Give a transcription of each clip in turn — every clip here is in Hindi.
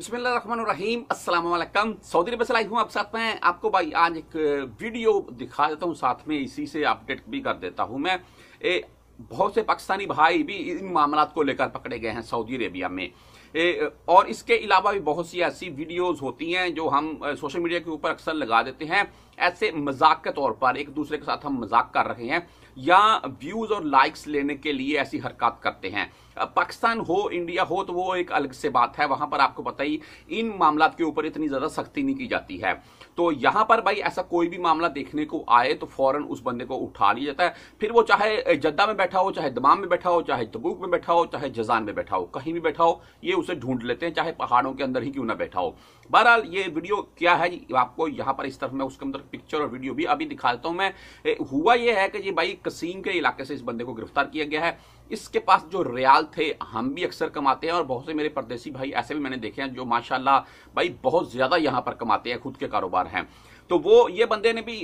बिस्मिल्लाम असलम सऊदी अरब से लाई हूँ आप साथ में आपको भाई आज एक वीडियो दिखा देता हूँ साथ में इसी से अपडेट भी कर देता हूँ मैं ए, बहुत से पाकिस्तानी भाई भी इन मामला को लेकर पकड़े गए हैं सऊदी अरेबिया में ए, और इसके अलावा भी बहुत सी ऐसी वीडियोज़ होती हैं जो हम सोशल मीडिया के ऊपर अक्सर लगा देते हैं ऐसे मजाक के तौर पर एक दूसरे के साथ हम मजाक कर रहे हैं या व्यूज और लाइक्स लेने के लिए ऐसी हरकत करते हैं पाकिस्तान हो इंडिया हो तो वो एक अलग से बात है वहां पर आपको पता ही इन मामला के ऊपर इतनी ज्यादा सख्ती नहीं की जाती है तो यहां पर भाई ऐसा कोई भी मामला देखने को आए तो फौरन उस बंदे को उठा लिया जाता है फिर वो चाहे जद्दा में बैठा हो चाहे दमाम में बैठा हो चाहे तबूक में बैठा हो चाहे जजान में बैठा हो कहीं भी बैठा हो ये उसे ढूंढ लेते हैं चाहे पहाड़ों के अंदर ही क्यों ना बैठा हो बहरहाल ये वीडियो क्या है आपको यहां पर इस तरफ मैं उसके अंदर पिक्चर और वीडियो भी अभी दिखा देता हूँ मैं हुआ यह है कि जी भाई कसीम के इलाके से इस बंदे को गिरफ्तार किया गया है इसके पास जो रियाल थे हम भी अक्सर कमाते हैं और बहुत से मेरे परदेसी भाई ऐसे भी मैंने देखे हैं जो माशाला भाई बहुत ज़्यादा यहाँ पर कमाते हैं खुद के कारोबार हैं तो वो ये बंदे ने भी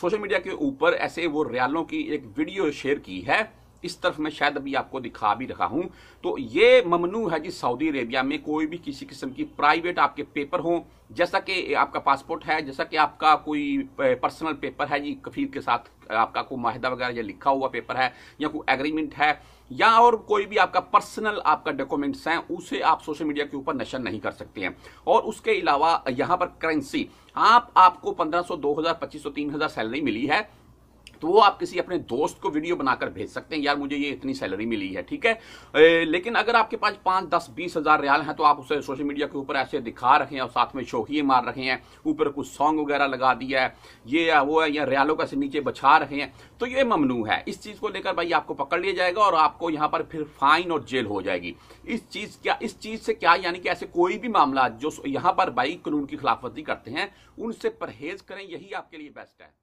सोशल मीडिया के ऊपर ऐसे वो रियालों की एक वीडियो शेयर की है इस तरफ मैं शायद अभी आपको दिखा भी रहा हूं तो ये ममनू है जी सऊदी अरेबिया में कोई भी किसी किस्म की प्राइवेट आपके पेपर हो जैसा कि आपका पासपोर्ट है जैसा कि आपका कोई पर्सनल पेपर है जी कफीर के साथ आपका कोई माहिदा वगैरह या लिखा हुआ पेपर है या कोई एग्रीमेंट है या और कोई भी आपका पर्सनल आपका डॉक्यूमेंट्स हैं उसे आप सोशल मीडिया के ऊपर नशर नहीं कर सकते हैं और उसके अलावा यहां पर करेंसी आप आपको 1500, 2000, 2500, 3000 सैलरी मिली है तो वो आप किसी अपने दोस्त को वीडियो बनाकर भेज सकते हैं यार मुझे ये इतनी सैलरी मिली है ठीक है ए, लेकिन अगर आपके पास पांच दस बीस हज़ार रियाल हैं तो आप उसे सोशल मीडिया के ऊपर ऐसे दिखा रखे हैं और साथ में शोकिए मार रखे हैं ऊपर कुछ सॉन्ग वगैरह लगा दिया है ये या वो है या रियालों का नीचे बछा रहे हैं तो ये ममनू है इस चीज़ को लेकर भाई आपको पकड़ लिया जाएगा और आपको यहाँ पर फिर फाइन और जेल हो जाएगी इस चीज़ क्या इस चीज़ से क्या यानी कि ऐसे कोई भी मामला जो यहाँ पर भाई कानून की खिलाफवर्जी करते हैं उनसे परहेज करें यही आपके लिए बेस्ट है